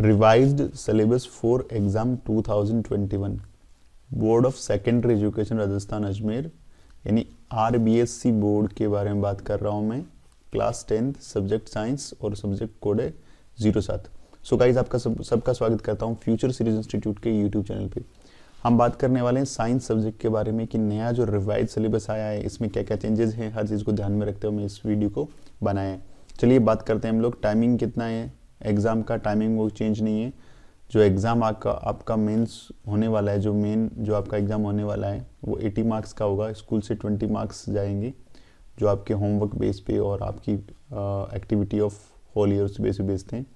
revised syllabus for exam 2021 board of secondary education Rajasthan Ajmer यानी R board के बारे में बात कर रहा हूँ मैं क्लास टेंथ सब्जेक्ट साइंस और सब्जेक्ट कोड है जीरो सात सो गाइज आपका सब सबका स्वागत करता हूँ फ्यूचर सीरीज इंस्टीट्यूट के यूट्यूब चैनल पे हम बात करने वाले हैं साइंस सब्जेक्ट के बारे में कि नया जो रिवाइज सिलेबस आया है इसमें क्या क्या चेंजेस हैं हर चीज़ को ध्यान में रखते हुए मैं इस वीडियो को बनाया है चलिए बात करते हैं हम लोग टाइमिंग कितना है एग्ज़ाम का टाइमिंग वो चेंज नहीं है जो एग्ज़ाम आपका आपका मेंस होने वाला है जो मेन जो आपका एग्ज़ाम होने वाला है वो 80 मार्क्स का होगा स्कूल से 20 मार्क्स जाएंगे जो आपके होमवर्क बेस पे और आपकी activity of whole year base पे बेचते हैं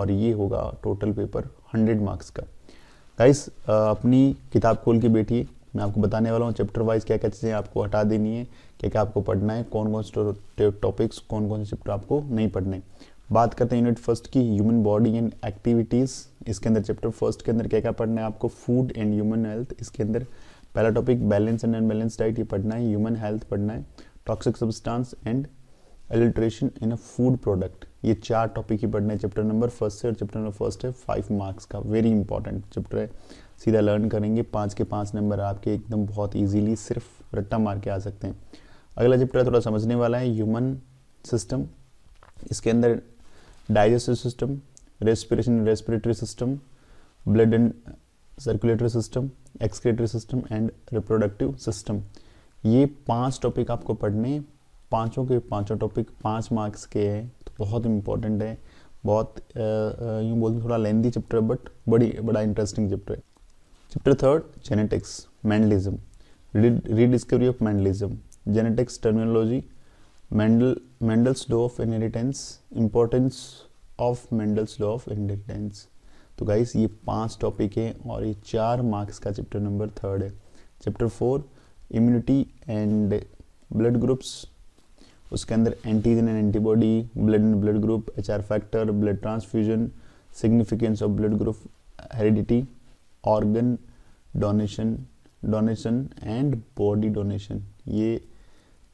और ये होगा टोटल पेपर 100 मार्क्स का गाइस uh, अपनी किताब खोल के बैठिए मैं आपको बताने वाला हूँ चैप्टर वाइज क्या क्या चीज़ें आपको हटा देनी है क्या क्या आपको पढ़ना है कौन कौन से टॉपिक्स कौन कौन से चैप्टर आपको नहीं पढ़ने बात करते हैं यूनिट फर्स्ट की ह्यूमन बॉडी एंड एक्टिविटीज़ इसके अंदर चैप्टर फर्स्ट के अंदर क्या क्या पढ़ना है आपको फूड एंड ह्यूमन हेल्थ इसके अंदर पहला topic balance and unbalance diet ये पढ़ना है ह्यूमन हेल्थ पढ़ना है toxic substance and alteration in a food product ये चार टॉपिक ही पढ़ना है चैप्टर नंबर फर्स्ट से और चैप्टर नंबर फर्स्ट है फाइव मार्क्स का वेरी इंपॉर्टेंट चैप्टर है सीधा लर्न करेंगे पाँच के पाँच नंबर आपके एकदम बहुत ईजीली सिर्फ रट्टा मार के आ सकते हैं अगला चैप्टर थोड़ा समझने वाला है ह्यूमन सिस्टम इसके अंदर digestive system respiration respiratory system blood and circulatory system excretory system and reproductive system ये पांच टॉपिक आपको पढ़ने पांचों के पांचों टॉपिक पांच मार्क्स के हैं तो बहुत इंपॉर्टेंट है बहुत यूँ बोलते हैं थोड़ा लेंदी चैप्टर है बट बड़ी बड़ा इंटरेस्टिंग चैप्टर है chapter third genetics Mendelism rediscovery of Mendelism genetics terminology Mendel, of inheritance importance of of inheritance तो गाइस ये पांच टॉपिक हैं और ये चार मार्क्स का चैप्टर नंबर थर्ड है chapter four immunity and blood groups उसके अंदर antigen and antibody blood and blood group H R factor blood transfusion significance of blood group heredity organ donation donation and body donation ये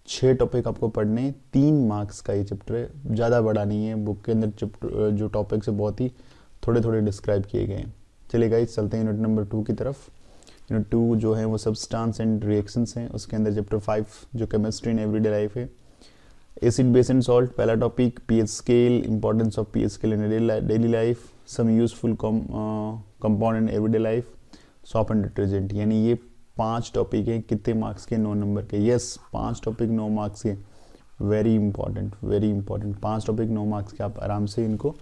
छः topic आपको पढ़ने हैं तीन marks का ये चैप्टर है ज़्यादा बड़ा नहीं है बुक के अंदर चैप्टर जो टॉपिक्स है बहुत ही थोड़े थोड़े डिस्क्राइब किए गए हैं चलिए गाइस चलते हैं यूनिट नंबर टू की तरफ यूनिट टू जो है वो सब्सटेंस एंड रिएक्शंस हैं उसके अंदर चैप्टर फाइव जो केमिस्ट्री इन एवरीडे लाइफ है एसिड बेस एंड सॉल्ट पहला topic P H scale importance of P H scale in daily life some useful compound in everyday life soap and detergent यानी ये पांच topic है कितने marks के नौ नंबर के यस पांच टॉपिक नौ मार्क्स के वेरी इंपॉर्टेंट वेरी इंपॉर्टेंट पांच टॉपिक नौ मार्क्स के आप आराम से इनको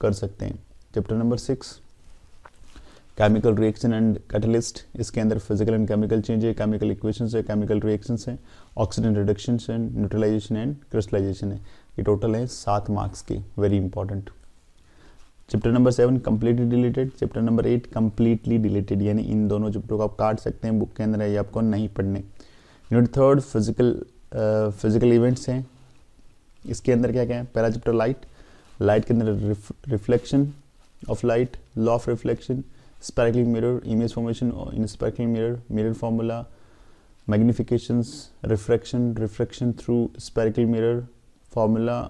कर सकते हैं chapter number six chemical reaction and catalyst इसके अंदर फिजिकल एंड केमिकल चेंज है केमिकल इक्वेशन है केमिकल रिएक्शन है oxidant reduction and neutralisation and crystallisation है ये टोटल है सात मार्क्स के very important chapter number seven completely deleted chapter number eight completely deleted यानी इन दोनों चैप्टर को आप काट सकते हैं बुक के अंदर है ये आपको नहीं पढ़ने unit third physical physical events हैं इसके अंदर क्या क्या है पहला चैप्टर लाइट लाइट के अंदर reflection of light law of reflection sparkling mirror image formation in sparkling mirror mirror formula magnification refraction refraction through sparkle mirror formula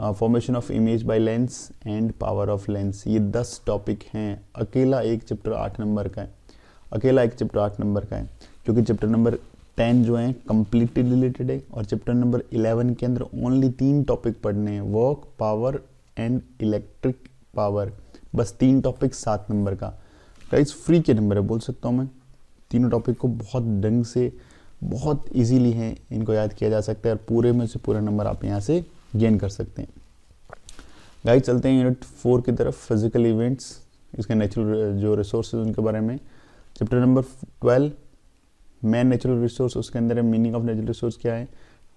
formation of image by lens and power of lens ये दस topic हैं अकेला एक chapter आठ number का है अकेला एक चैप्टर आठ नंबर का है क्योंकि चैप्टर नंबर टेन जो है कम्प्लीटली रिलेटेड है और चैप्टर नंबर इलेवन के अंदर ओनली तीन टॉपिक पढ़ने हैं work power and electric power बस तीन टॉपिक सात नंबर का प्राइस फ्री के नंबर है बोल सकता हूँ मैं तीनों टॉपिक को बहुत ढंग से बहुत इजीली हैं इनको याद किया जा सकता है और पूरे में से पूरा नंबर आप यहाँ से गेन कर सकते हैं गाइड चलते हैं यूनिट फोर की तरफ फिजिकल इवेंट्स इसके नेचुरल जो रिसोर्स उनके बारे में chapter number twelve man natural resource उसके अंदर मीनिंग ऑफ नेचुरल रिसोर्स क्या है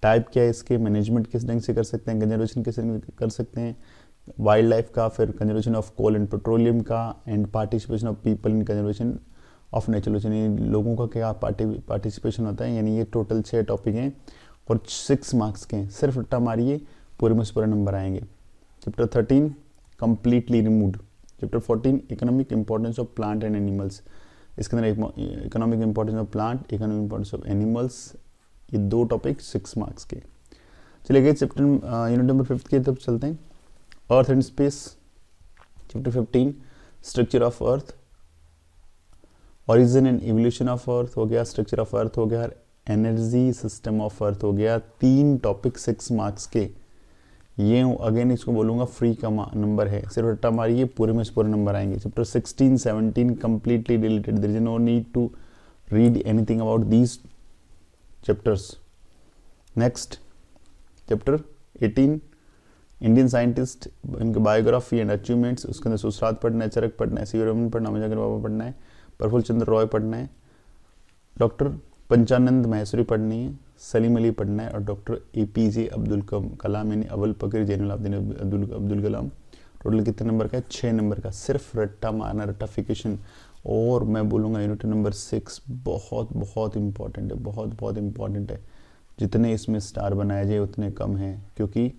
टाइप क्या है इसके मैनेजमेंट किस ढंग से कर सकते हैं कंजर्वेशन किस ढंग कर सकते हैं वाइल्ड लाइफ का फिर conservation of coal and petroleum का and participation of people in conservation of natural लोगों का क्या पार्टिसिपेशन होता है यानी ये टोटल छः टॉपिक हैं और सिक्स मार्क्स के हैं सिर्फ रट्टा मारिए पूरे में पूरे नंबर आएंगे chapter thirteen completely remove chapter fourteen economic importance of plant and animals इसके अंदर economic importance of plant economic importance of animals ये दो टॉपिक सिक्स मार्क्स के चले गए चैप्टर यूनिट नंबर फिफ्थ के तब चलते हैं earth and space chapter fifteen structure of earth origin and evolution of earth हो गया स्ट्रक्चर ऑफ अर्थ हो गया एनर्जी सिस्टम ऑफ अर्थ हो गया तीन टॉपिक सिक्स मार्क्स के ये अगेन इसको बोलूँगा फ्री का नंबर है सिर्फ रट्टा मारिए पूरे में से पूरे नंबर आएंगे chapter sixteen seventeen completely related there is no need to read anything about these chapters next chapter 18 Indian scientist इनके बायोग्राफी एंड अचीवमेंट्स उसके अंदर सुश्रात पढ़ना है चरक पढ़ना है सीवरमन पढ़ना मजाकर बाबा पढ़ना है प्रफुल चंद्र रॉय पढ़ना है डॉक्टर पंचानंद महेश्वरी पढ़नी है सलीम अली पटनायक और doctor A P J Abdul Kalam यानी अवल पकीर जैन अब्दीन अब्दुल अब्दुल कलाम टोटल कितने नंबर का है छः नंबर का सिर्फ रट्टा मारना रट्टाफिकेशन और मैं बोलूँगा यूनिट नंबर सिक्स बहुत बहुत इम्पॉर्टेंट है बहुत बहुत इम्पॉर्टेंट है जितने इसमें स्टार बनाए जाए उतने कम हैं क्योंकि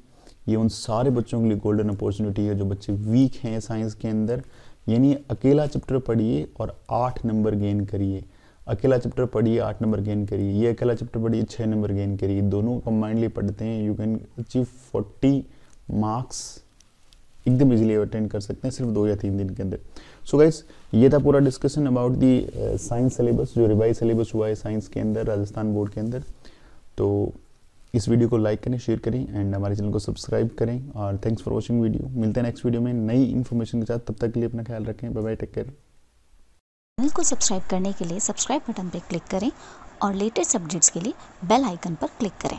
ये उन सारे बच्चों के लिए गोल्डन अपॉर्चुनिटी है जो बच्चे वीक हैं साइंस के अंदर यानी अकेला चैप्टर पढ़िए और आठ नंबर गेन करिए अकेला चैप्टर पढ़िए आठ नंबर गेन करिए ये अकेला चैप्टर पढ़िए छः नंबर गेन करिए दोनों कम्बाइंडली पढ़ते हैं you can achieve forty marks एकदम इजीली अटेंड कर सकते हैं सिर्फ दो या तीन दिन के अंदर सो गाइज ये था पूरा discussion about the science syllabus जो रिवाइज सिलेबस हुआ है साइंस के अंदर राजस्थान बोर्ड के अंदर तो इस वीडियो को लाइक करें शेयर करें एंड हमारे चैनल को सब्सक्राइब करें और थैंक्स फॉर वॉचिंग वीडियो मिलते हैं नेक्स्ट वीडियो में नई इन्फॉर्मेशन के साथ तब तक के लिए अपना ख्याल रखें bye bye take care channel को सब्सक्राइब करने के लिए सब्सक्राइब बटन पर क्लिक करें और लेटेस्ट अपडेट्स के लिए बेल आइकन पर क्लिक करें